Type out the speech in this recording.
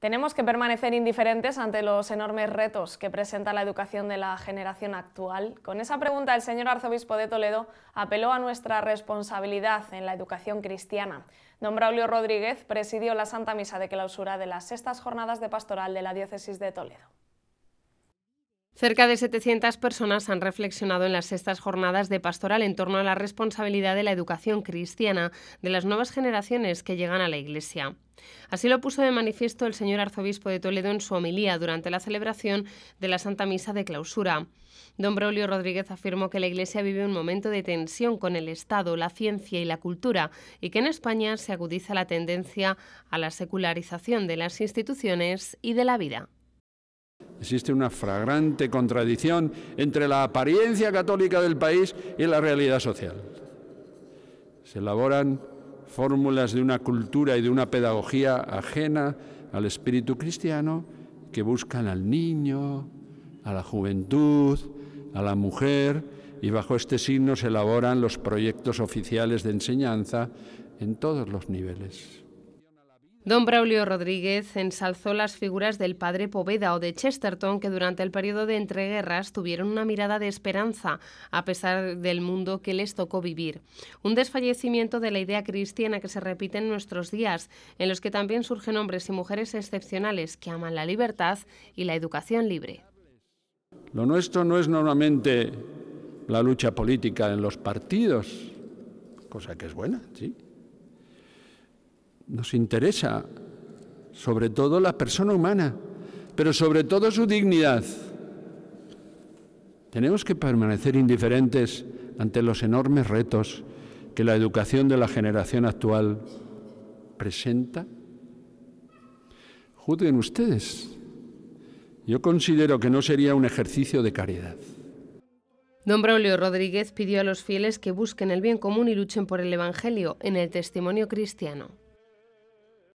Tenemos que permanecer indiferentes ante los enormes retos que presenta la educación de la generación actual. Con esa pregunta, el señor arzobispo de Toledo apeló a nuestra responsabilidad en la educación cristiana. Don Braulio Rodríguez presidió la Santa Misa de clausura de las sextas jornadas de pastoral de la diócesis de Toledo. Cerca de 700 personas han reflexionado en las sextas jornadas de pastoral en torno a la responsabilidad de la educación cristiana de las nuevas generaciones que llegan a la Iglesia. Así lo puso de manifiesto el señor arzobispo de Toledo en su homilía durante la celebración de la Santa Misa de clausura. Don Braulio Rodríguez afirmó que la Iglesia vive un momento de tensión con el Estado, la ciencia y la cultura y que en España se agudiza la tendencia a la secularización de las instituciones y de la vida. Existe una fragrante contradicción entre la apariencia católica del país y la realidad social. Se elaboran fórmulas de una cultura y de una pedagogía ajena al espíritu cristiano que buscan al niño, a la juventud, a la mujer, y bajo este signo se elaboran los proyectos oficiales de enseñanza en todos los niveles. Don Braulio Rodríguez ensalzó las figuras del padre Poveda o de Chesterton que durante el periodo de entreguerras tuvieron una mirada de esperanza a pesar del mundo que les tocó vivir. Un desfallecimiento de la idea cristiana que se repite en nuestros días, en los que también surgen hombres y mujeres excepcionales que aman la libertad y la educación libre. Lo nuestro no es normalmente la lucha política en los partidos, cosa que es buena, sí nos interesa sobre todo la persona humana, pero sobre todo su dignidad. Tenemos que permanecer indiferentes ante los enormes retos que la educación de la generación actual presenta. Juzguen ustedes. Yo considero que no sería un ejercicio de caridad. Don Braulio Rodríguez pidió a los fieles que busquen el bien común y luchen por el Evangelio en el testimonio cristiano.